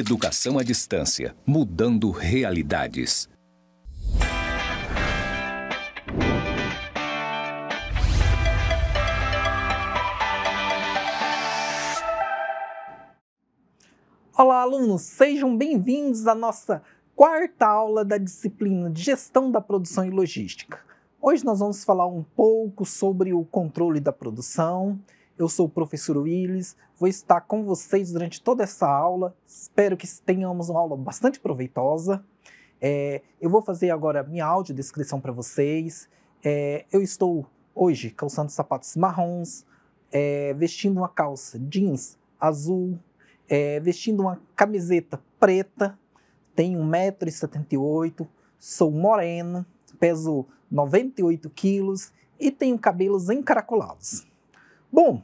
Educação à distância, mudando realidades. Olá, alunos! Sejam bem-vindos à nossa quarta aula da disciplina de Gestão da Produção e Logística. Hoje nós vamos falar um pouco sobre o controle da produção, eu sou o professor Willis, vou estar com vocês durante toda essa aula. Espero que tenhamos uma aula bastante proveitosa. É, eu vou fazer agora minha audiodescrição para vocês. É, eu estou hoje calçando sapatos marrons, é, vestindo uma calça jeans azul, é, vestindo uma camiseta preta, tenho 1,78m, sou moreno, peso 98 quilos e tenho cabelos encaracolados. Bom,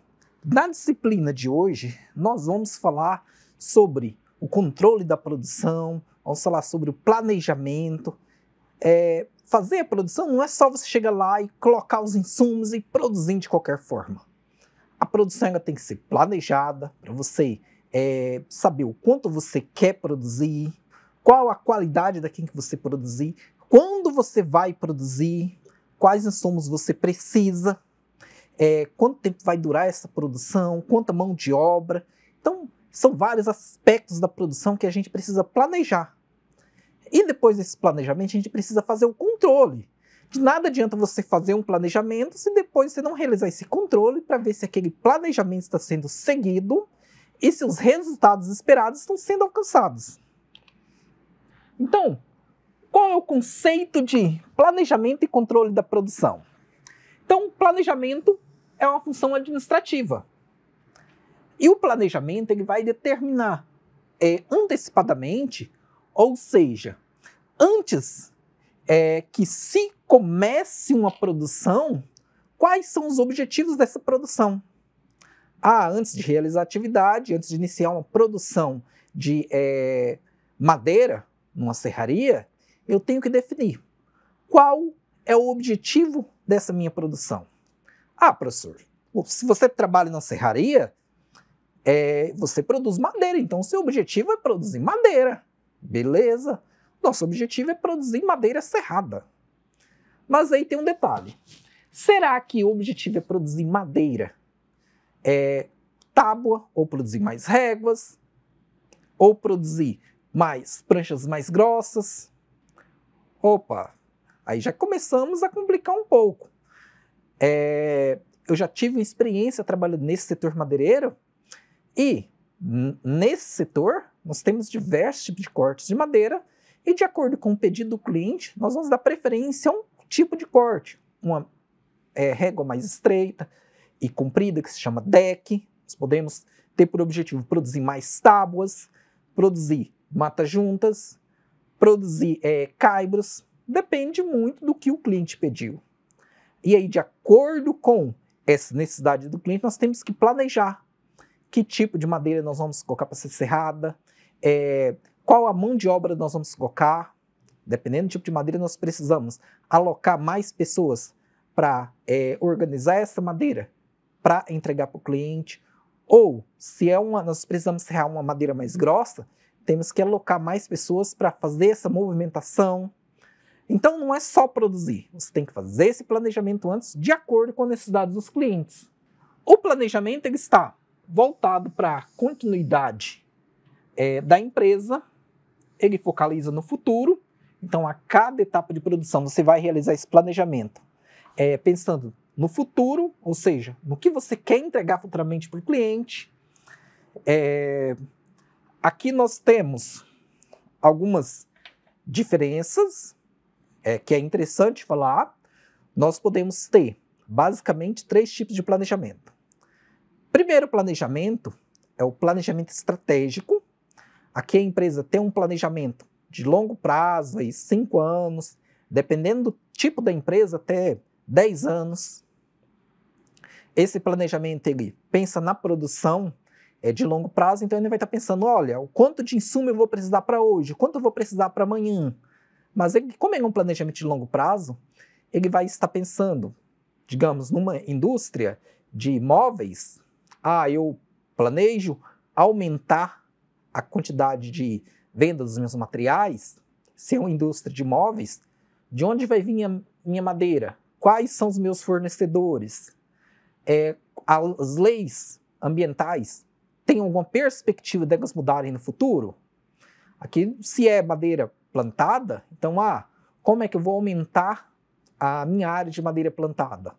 na disciplina de hoje, nós vamos falar sobre o controle da produção, vamos falar sobre o planejamento. É, fazer a produção não é só você chegar lá e colocar os insumos e produzir de qualquer forma. A produção ela tem que ser planejada para você é, saber o quanto você quer produzir, qual a qualidade daquilo que você produzir, quando você vai produzir, quais insumos você precisa é, quanto tempo vai durar essa produção, quanta mão de obra. Então, são vários aspectos da produção que a gente precisa planejar. E depois desse planejamento, a gente precisa fazer o controle. De nada adianta você fazer um planejamento se depois você não realizar esse controle para ver se aquele planejamento está sendo seguido e se os resultados esperados estão sendo alcançados. Então, qual é o conceito de planejamento e controle da produção? Então, planejamento é uma função administrativa. E o planejamento ele vai determinar é, antecipadamente, ou seja, antes é, que se comece uma produção, quais são os objetivos dessa produção. Ah, antes de realizar atividade, antes de iniciar uma produção de é, madeira numa serraria, eu tenho que definir qual é o objetivo dessa minha produção. Ah, professor, se você trabalha na serraria, é, você produz madeira, então seu objetivo é produzir madeira. Beleza. Nosso objetivo é produzir madeira serrada. Mas aí tem um detalhe. Será que o objetivo é produzir madeira? É, tábua, ou produzir mais réguas, ou produzir mais pranchas mais grossas. Opa, aí já começamos a complicar um pouco. É, eu já tive experiência trabalhando nesse setor madeireiro e nesse setor nós temos diversos tipos de cortes de madeira e de acordo com o pedido do cliente nós vamos dar preferência a um tipo de corte, uma é, régua mais estreita e comprida que se chama deck. Nós podemos ter por objetivo produzir mais tábuas, produzir mata-juntas, produzir é, caibros. Depende muito do que o cliente pediu. E aí, de acordo com essa necessidade do cliente, nós temos que planejar que tipo de madeira nós vamos colocar para ser serrada, é, qual a mão de obra nós vamos colocar. Dependendo do tipo de madeira, nós precisamos alocar mais pessoas para é, organizar essa madeira para entregar para o cliente. Ou, se é uma, nós precisamos serrar uma madeira mais grossa, temos que alocar mais pessoas para fazer essa movimentação. Então não é só produzir, você tem que fazer esse planejamento antes de acordo com as necessidades dos clientes. O planejamento ele está voltado para a continuidade é, da empresa, ele focaliza no futuro, então a cada etapa de produção você vai realizar esse planejamento é, pensando no futuro, ou seja, no que você quer entregar futuramente para o cliente. É, aqui nós temos algumas diferenças é, que é interessante falar, nós podemos ter basicamente três tipos de planejamento. Primeiro planejamento é o planejamento estratégico. Aqui a empresa tem um planejamento de longo prazo, aí cinco anos, dependendo do tipo da empresa, até 10 anos. Esse planejamento ele pensa na produção é de longo prazo, então ele vai estar pensando, olha, o quanto de insumo eu vou precisar para hoje, quanto eu vou precisar para amanhã, mas ele, como ele é um planejamento de longo prazo, ele vai estar pensando, digamos, numa indústria de imóveis, ah, eu planejo aumentar a quantidade de venda dos meus materiais, se é uma indústria de imóveis, de onde vai vir a minha madeira? Quais são os meus fornecedores? É, as leis ambientais têm alguma perspectiva delas mudarem no futuro? Aqui, se é madeira plantada, então, ah, como é que eu vou aumentar a minha área de madeira plantada?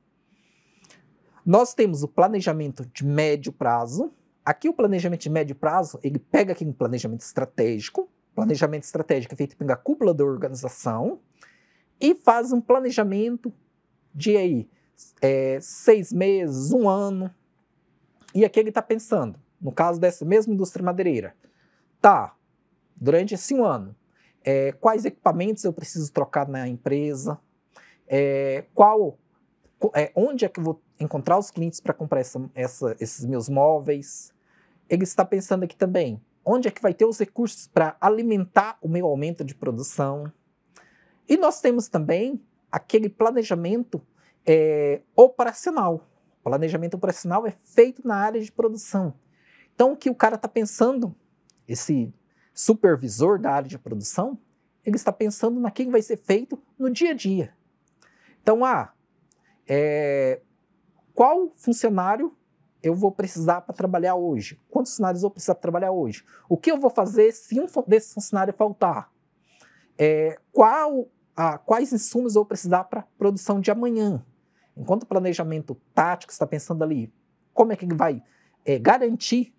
Nós temos o planejamento de médio prazo. Aqui o planejamento de médio prazo, ele pega aqui um planejamento estratégico, planejamento estratégico é feito pela cúpula da organização, e faz um planejamento de aí, é, seis meses, um ano. E aqui ele está pensando, no caso dessa mesma indústria madeireira, tá, durante esse um ano, é, quais equipamentos eu preciso trocar na empresa, é, qual, é, onde é que eu vou encontrar os clientes para comprar essa, essa, esses meus móveis. Ele está pensando aqui também, onde é que vai ter os recursos para alimentar o meu aumento de produção. E nós temos também aquele planejamento é, operacional. O planejamento operacional é feito na área de produção. Então, o que o cara está pensando, esse supervisor da área de produção, ele está pensando na quem vai ser feito no dia a dia. Então, ah, é, qual funcionário eu vou precisar para trabalhar hoje? Quantos funcionários eu vou precisar trabalhar hoje? O que eu vou fazer se um desses funcionários faltar? É, qual, ah, quais insumos eu vou precisar para a produção de amanhã? Enquanto o planejamento tático está pensando ali, como é que ele vai é, garantir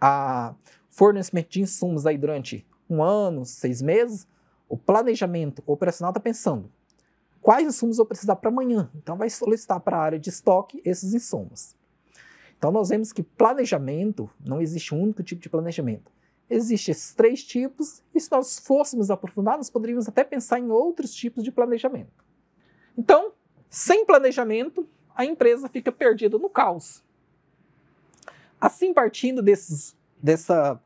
a, fornecimento de insumos aí durante um ano, seis meses, o planejamento operacional está pensando quais insumos vou precisar para amanhã. Então, vai solicitar para a área de estoque esses insumos. Então, nós vemos que planejamento, não existe um único tipo de planejamento. Existem esses três tipos, e se nós fôssemos aprofundar, nós poderíamos até pensar em outros tipos de planejamento. Então, sem planejamento, a empresa fica perdida no caos. Assim, partindo desses, dessa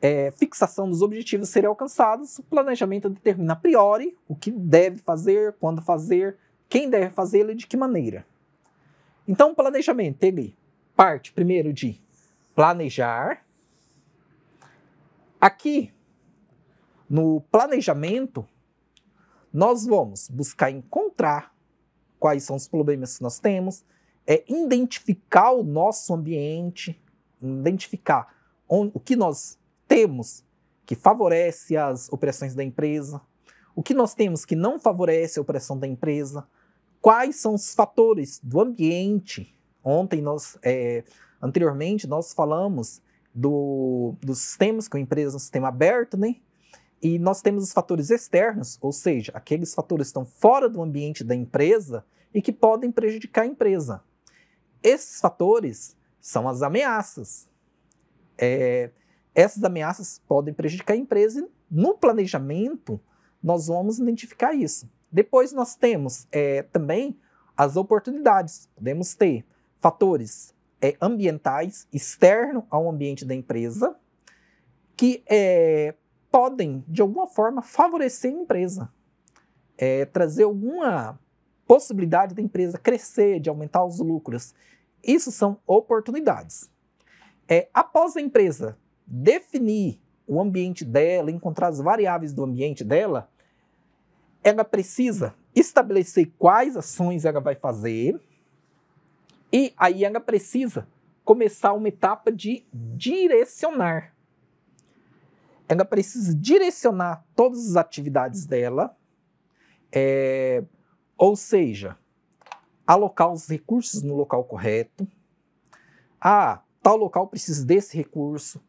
é, fixação dos objetivos serem alcançados, o planejamento determina a priori o que deve fazer, quando fazer, quem deve fazê-lo e de que maneira. Então, o planejamento, ele parte primeiro de planejar. Aqui, no planejamento, nós vamos buscar encontrar quais são os problemas que nós temos, é identificar o nosso ambiente, identificar onde, o que nós temos que favorece as operações da empresa, o que nós temos que não favorece a operação da empresa, quais são os fatores do ambiente. Ontem nós, é, anteriormente, nós falamos do, dos sistemas, que a empresa é um sistema aberto, né? E nós temos os fatores externos, ou seja, aqueles fatores que estão fora do ambiente da empresa e que podem prejudicar a empresa. Esses fatores são as ameaças. É, essas ameaças podem prejudicar a empresa e no planejamento nós vamos identificar isso. Depois nós temos é, também as oportunidades. Podemos ter fatores é, ambientais externo ao ambiente da empresa que é, podem, de alguma forma, favorecer a empresa, é, trazer alguma possibilidade da empresa crescer, de aumentar os lucros. Isso são oportunidades. É, após a empresa definir o ambiente dela, encontrar as variáveis do ambiente dela, ela precisa estabelecer quais ações ela vai fazer e aí ela precisa começar uma etapa de direcionar. Ela precisa direcionar todas as atividades dela, é, ou seja, alocar os recursos no local correto. Ah, tal local precisa desse recurso,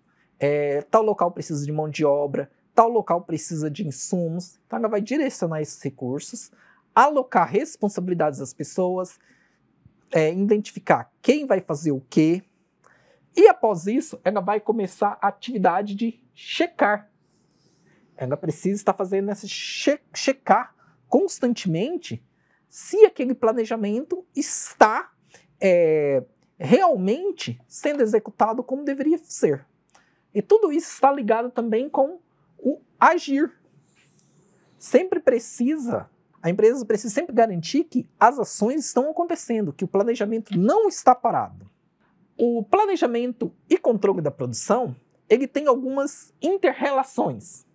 é, tal local precisa de mão de obra, tal local precisa de insumos. Então, ela vai direcionar esses recursos, alocar responsabilidades às pessoas, é, identificar quem vai fazer o quê. E após isso, ela vai começar a atividade de checar. Ela precisa estar fazendo essa che checar constantemente se aquele planejamento está é, realmente sendo executado como deveria ser. E tudo isso está ligado também com o agir. Sempre precisa, a empresa precisa sempre garantir que as ações estão acontecendo, que o planejamento não está parado. O planejamento e controle da produção, ele tem algumas interrelações.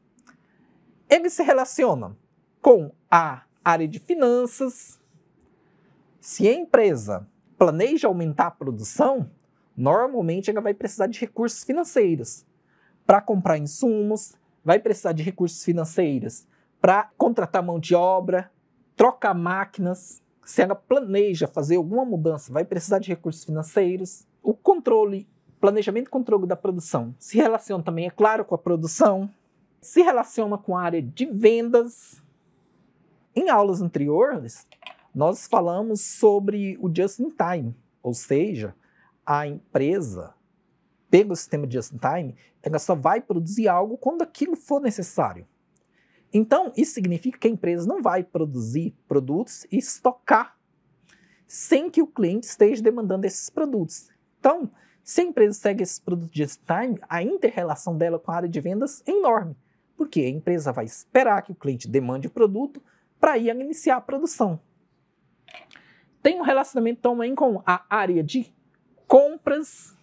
Ele se relaciona com a área de finanças. Se a empresa planeja aumentar a produção, Normalmente ela vai precisar de recursos financeiros para comprar insumos, vai precisar de recursos financeiros para contratar mão de obra, trocar máquinas. Se ela planeja fazer alguma mudança, vai precisar de recursos financeiros. O controle, planejamento e controle da produção se relaciona também, é claro, com a produção, se relaciona com a área de vendas. Em aulas anteriores, nós falamos sobre o just in time, ou seja, a empresa, pelo sistema just in time, ela só vai produzir algo quando aquilo for necessário. Então, isso significa que a empresa não vai produzir produtos e estocar sem que o cliente esteja demandando esses produtos. Então, se a empresa segue esses produtos just in time, a inter-relação dela com a área de vendas é enorme, porque a empresa vai esperar que o cliente demande o produto para ir iniciar a produção. Tem um relacionamento também com a área de compras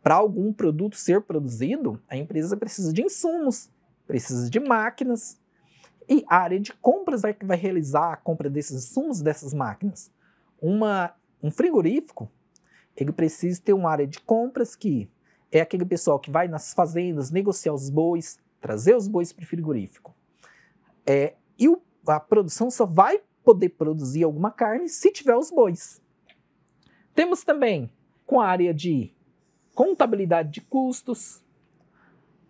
para algum produto ser produzido, a empresa precisa de insumos, precisa de máquinas, e a área de compras vai, é vai realizar a compra desses insumos dessas máquinas. Uma, um frigorífico, ele precisa ter uma área de compras que é aquele pessoal que vai nas fazendas negociar os bois, trazer os bois para o frigorífico. É, e o, a produção só vai poder produzir alguma carne se tiver os bois. Temos também com a área de contabilidade de custos.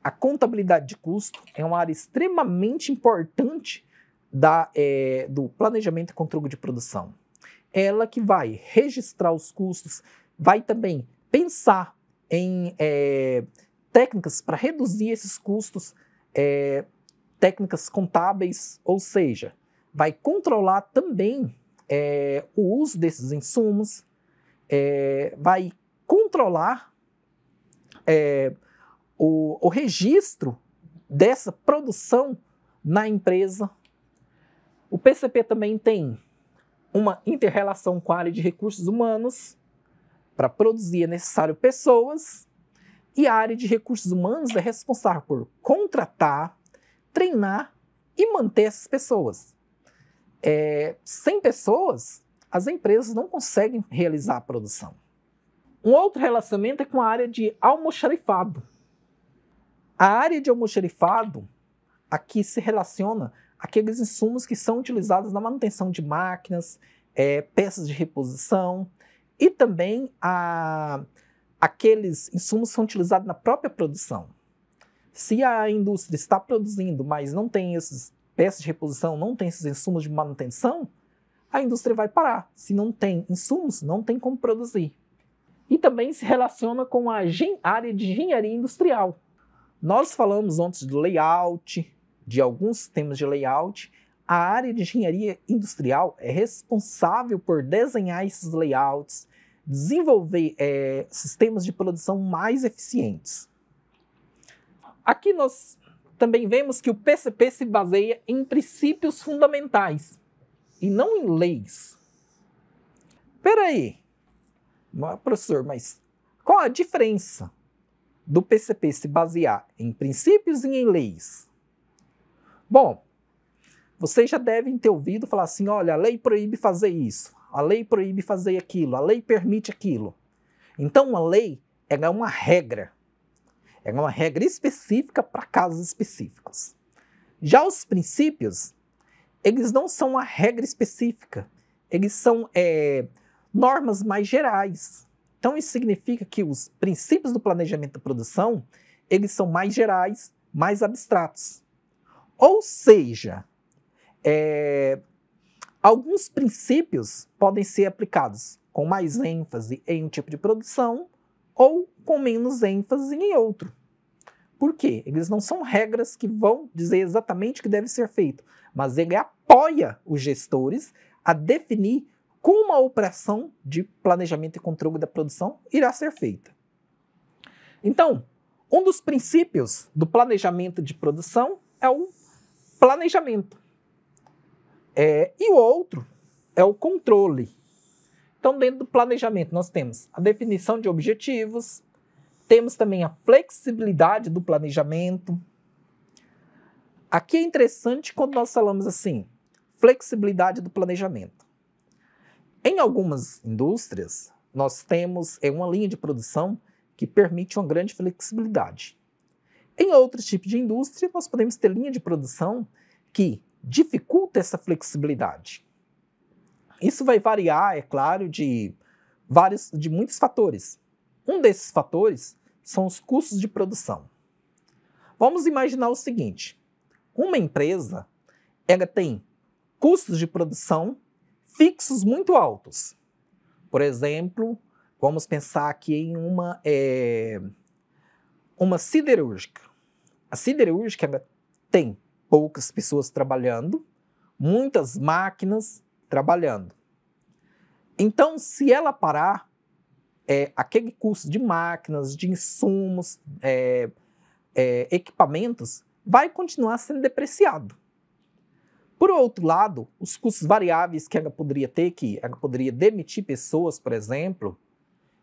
A contabilidade de custo é uma área extremamente importante da, é, do planejamento e controle de produção. Ela que vai registrar os custos, vai também pensar em é, técnicas para reduzir esses custos, é, técnicas contábeis, ou seja, vai controlar também é, o uso desses insumos, é, vai controlar é, o, o registro dessa produção na empresa. O PCP também tem uma interrelação com a área de recursos humanos, para produzir é necessário pessoas, e a área de recursos humanos é responsável por contratar, treinar e manter essas pessoas. É, sem pessoas, as empresas não conseguem realizar a produção. Um outro relacionamento é com a área de almoxarifado. A área de almoxarifado aqui se relaciona aqueles insumos que são utilizados na manutenção de máquinas, é, peças de reposição e também a, aqueles insumos que são utilizados na própria produção. Se a indústria está produzindo, mas não tem essas peças de reposição, não tem esses insumos de manutenção, a indústria vai parar. Se não tem insumos, não tem como produzir. E também se relaciona com a área de engenharia industrial. Nós falamos antes do layout, de alguns temas de layout. A área de engenharia industrial é responsável por desenhar esses layouts, desenvolver é, sistemas de produção mais eficientes. Aqui nós também vemos que o PCP se baseia em princípios fundamentais e não em leis. Peraí, mas, é, professor, mas qual a diferença do PCP se basear em princípios e em leis? Bom, vocês já devem ter ouvido falar assim: olha, a lei proíbe fazer isso, a lei proíbe fazer aquilo, a lei permite aquilo. Então, uma lei é uma regra. É uma regra específica para casos específicos. Já os princípios eles não são uma regra específica, eles são é, normas mais gerais. Então isso significa que os princípios do planejamento da produção, eles são mais gerais, mais abstratos. Ou seja, é, alguns princípios podem ser aplicados com mais ênfase em um tipo de produção ou com menos ênfase em outro. Por quê? Eles não são regras que vão dizer exatamente o que deve ser feito, mas ele apoia os gestores a definir como a operação de planejamento e controle da produção irá ser feita. Então, um dos princípios do planejamento de produção é o planejamento. É, e o outro é o controle. Então, dentro do planejamento, nós temos a definição de objetivos, temos também a flexibilidade do planejamento. Aqui é interessante quando nós falamos assim, flexibilidade do planejamento. Em algumas indústrias, nós temos é uma linha de produção que permite uma grande flexibilidade. Em outros tipos de indústria, nós podemos ter linha de produção que dificulta essa flexibilidade. Isso vai variar, é claro, de vários de muitos fatores. Um desses fatores são os custos de produção. Vamos imaginar o seguinte: uma empresa ela tem custos de produção fixos muito altos. Por exemplo, vamos pensar aqui em uma, é, uma siderúrgica. A siderúrgica ela tem poucas pessoas trabalhando, muitas máquinas trabalhando. Então, se ela parar, é, aquele custo de máquinas, de insumos, é, é, equipamentos, vai continuar sendo depreciado. Por outro lado, os custos variáveis que ela poderia ter, que ela poderia demitir pessoas, por exemplo,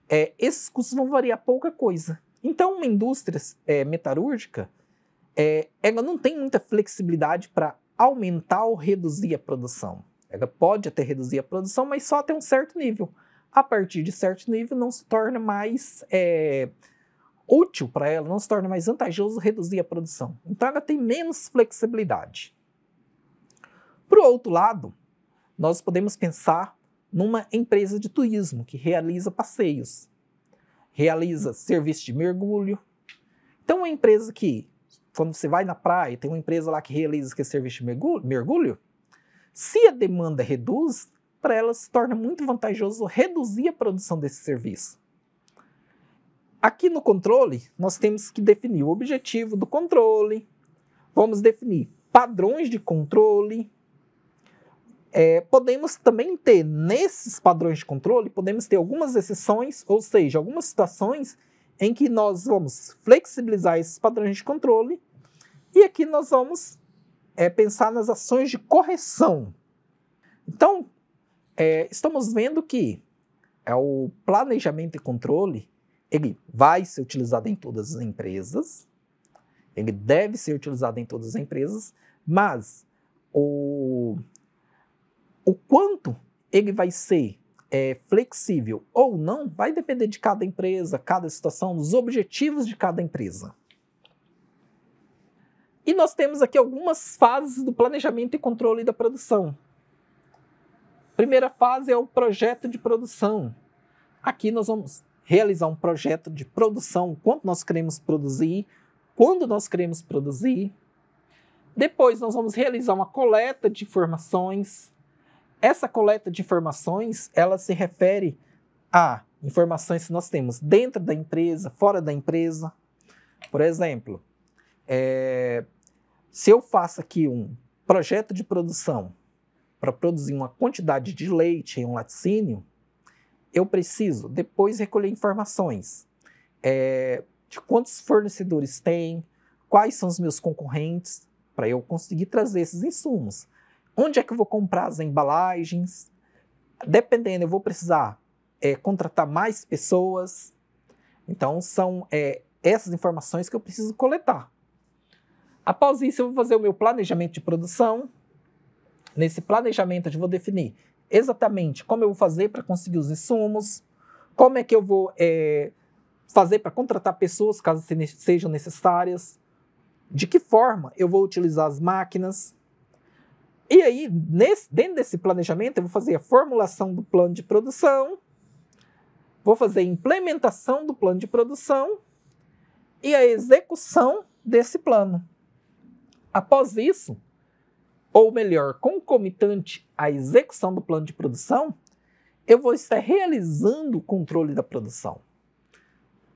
é, esses custos vão variar pouca coisa. Então, uma indústria é, metalúrgica, é, ela não tem muita flexibilidade para aumentar ou reduzir a produção. Ela pode até reduzir a produção, mas só até um certo nível a partir de certo nível não se torna mais é, útil para ela, não se torna mais vantajoso reduzir a produção. Então ela tem menos flexibilidade. Por outro lado, nós podemos pensar numa empresa de turismo que realiza passeios, realiza serviço de mergulho. Então, uma empresa que, quando você vai na praia, tem uma empresa lá que realiza esse é serviço de mergulho se a demanda reduz, para ela se torna muito vantajoso reduzir a produção desse serviço. Aqui no controle, nós temos que definir o objetivo do controle, vamos definir padrões de controle. É, podemos também ter nesses padrões de controle, podemos ter algumas exceções, ou seja, algumas situações em que nós vamos flexibilizar esses padrões de controle e aqui nós vamos é, pensar nas ações de correção. Então, é, estamos vendo que é, o planejamento e controle ele vai ser utilizado em todas as empresas, ele deve ser utilizado em todas as empresas, mas o, o quanto ele vai ser é, flexível ou não vai depender de cada empresa, cada situação, dos objetivos de cada empresa. E nós temos aqui algumas fases do planejamento e controle da produção. Primeira fase é o projeto de produção. Aqui nós vamos realizar um projeto de produção, quanto nós queremos produzir, quando nós queremos produzir. Depois nós vamos realizar uma coleta de informações. Essa coleta de informações, ela se refere a informações que nós temos dentro da empresa, fora da empresa. Por exemplo, é, se eu faço aqui um projeto de produção para produzir uma quantidade de leite em um laticínio, eu preciso depois recolher informações é, de quantos fornecedores tem, quais são os meus concorrentes, para eu conseguir trazer esses insumos. Onde é que eu vou comprar as embalagens? Dependendo, eu vou precisar é, contratar mais pessoas. Então, são é, essas informações que eu preciso coletar. Após isso, eu vou fazer o meu planejamento de produção, nesse planejamento gente vou definir exatamente como eu vou fazer para conseguir os insumos, como é que eu vou é, fazer para contratar pessoas caso sejam necessárias, de que forma eu vou utilizar as máquinas. E aí, nesse, dentro desse planejamento, eu vou fazer a formulação do plano de produção, vou fazer a implementação do plano de produção e a execução desse plano. Após isso, ou melhor, concomitante à execução do plano de produção, eu vou estar realizando o controle da produção.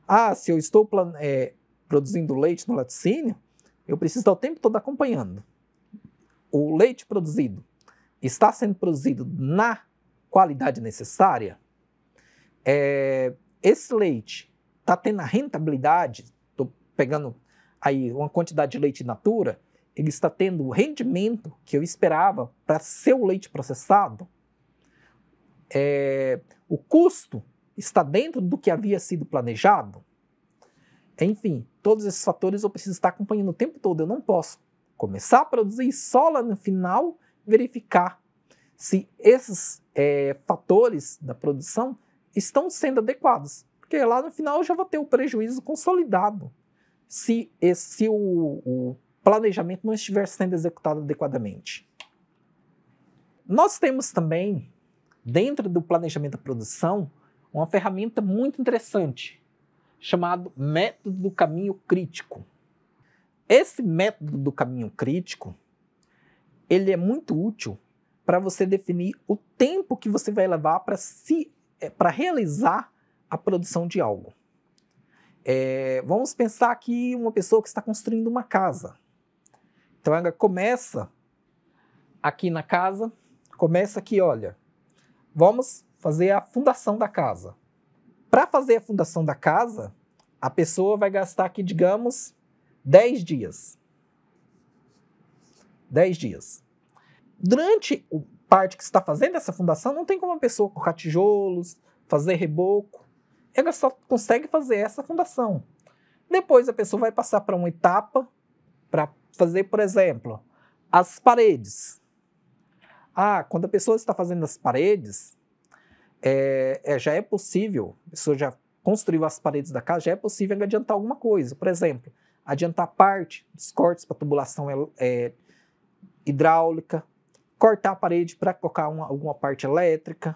Ah, se eu estou é, produzindo leite no laticínio, eu preciso estar o tempo todo acompanhando. O leite produzido está sendo produzido na qualidade necessária? É, esse leite está tendo a rentabilidade? Estou pegando aí uma quantidade de leite natura ele está tendo o rendimento que eu esperava para seu leite processado? É, o custo está dentro do que havia sido planejado? Enfim, todos esses fatores eu preciso estar acompanhando o tempo todo. Eu não posso começar a produzir e só lá no final verificar se esses é, fatores da produção estão sendo adequados. Porque lá no final eu já vou ter o prejuízo consolidado. Se, esse, se o, o planejamento não estiver sendo executado adequadamente. Nós temos também, dentro do planejamento da produção, uma ferramenta muito interessante, chamado método do caminho crítico. Esse método do caminho crítico, ele é muito útil para você definir o tempo que você vai levar para se eh, para realizar a produção de algo. É, vamos pensar que uma pessoa que está construindo uma casa. Então ela começa aqui na casa, começa aqui, olha, vamos fazer a fundação da casa. Para fazer a fundação da casa, a pessoa vai gastar aqui, digamos, 10 dias. 10 dias. Durante o parte que está fazendo essa fundação, não tem como a pessoa colocar tijolos, fazer reboco. Ela só consegue fazer essa fundação. Depois a pessoa vai passar para uma etapa fazer, por exemplo, as paredes. Ah, quando a pessoa está fazendo as paredes, é, é, já é possível, a pessoa já construiu as paredes da casa, já é possível adiantar alguma coisa. Por exemplo, adiantar parte dos cortes para tubulação é, hidráulica, cortar a parede para colocar uma, alguma parte elétrica.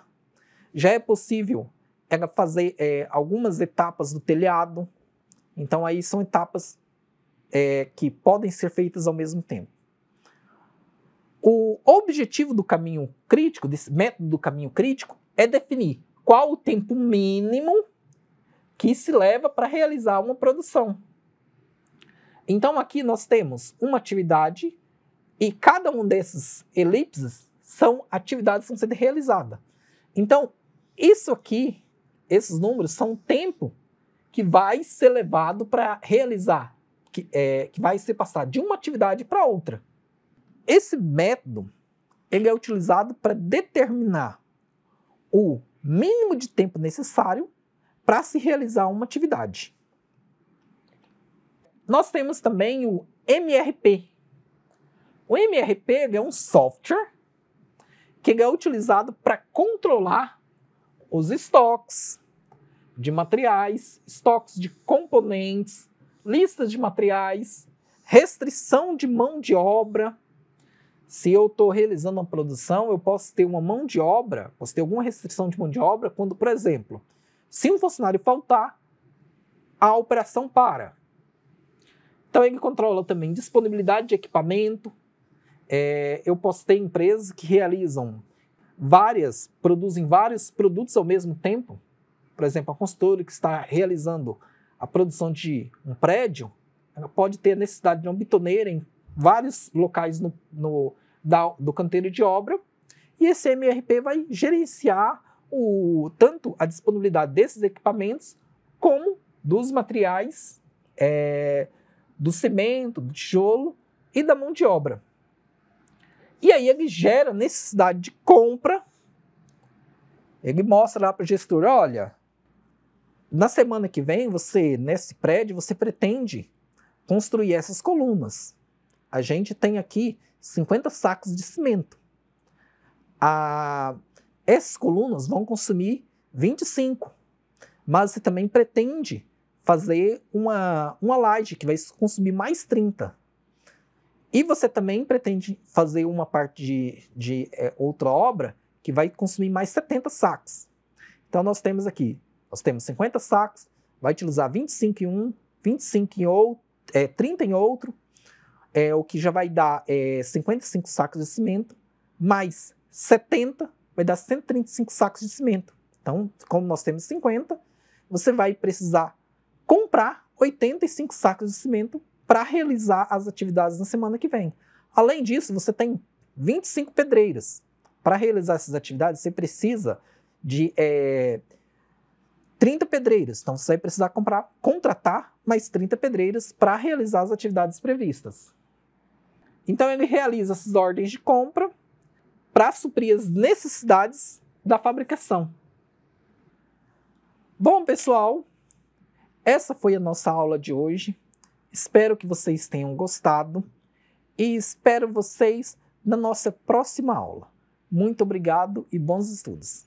Já é possível ela fazer é, algumas etapas do telhado. Então aí são etapas é, que podem ser feitas ao mesmo tempo. O objetivo do caminho crítico, desse método do caminho crítico, é definir qual o tempo mínimo que se leva para realizar uma produção. Então aqui nós temos uma atividade e cada um desses elipses são atividades que vão ser realizadas. Então, isso aqui, esses números, são o tempo que vai ser levado para realizar que, é, que vai ser passado de uma atividade para outra. Esse método ele é utilizado para determinar o mínimo de tempo necessário para se realizar uma atividade. Nós temos também o MRP. O MRP é um software que é utilizado para controlar os estoques de materiais, estoques de componentes, lista de materiais, restrição de mão de obra. Se eu estou realizando uma produção, eu posso ter uma mão de obra, posso ter alguma restrição de mão de obra quando, por exemplo, se um funcionário faltar, a operação para. Então ele controla também disponibilidade de equipamento. É, eu posso ter empresas que realizam várias, produzem vários produtos ao mesmo tempo. Por exemplo, a consultora que está realizando a produção de um prédio, ela pode ter a necessidade de uma bitoneira em vários locais no, no da, do canteiro de obra, e esse MRP vai gerenciar o, tanto a disponibilidade desses equipamentos, como dos materiais, é, do cimento, do tijolo e da mão de obra. E aí ele gera necessidade de compra, ele mostra lá para o gestor, olha, na semana que vem, você, nesse prédio, você pretende construir essas colunas. A gente tem aqui 50 sacos de cimento. A... Essas colunas vão consumir 25, mas você também pretende fazer uma, uma laje que vai consumir mais 30. E você também pretende fazer uma parte de, de é, outra obra que vai consumir mais 70 sacos. Então nós temos aqui nós temos 50 sacos vai utilizar 25 em um, 25 em outro, é, 30 em outro, é, o que já vai dar é, 55 sacos de cimento, mais 70 vai dar 135 sacos de cimento. Então, como nós temos 50, você vai precisar comprar 85 sacos de cimento para realizar as atividades na semana que vem. Além disso, você tem 25 pedreiras. Para realizar essas atividades, você precisa de é, 30 pedreiras, Então você vai precisar comprar, contratar mais 30 pedreiras para realizar as atividades previstas. Então ele realiza essas ordens de compra para suprir as necessidades da fabricação. Bom, pessoal, essa foi a nossa aula de hoje. Espero que vocês tenham gostado e espero vocês na nossa próxima aula. Muito obrigado e bons estudos!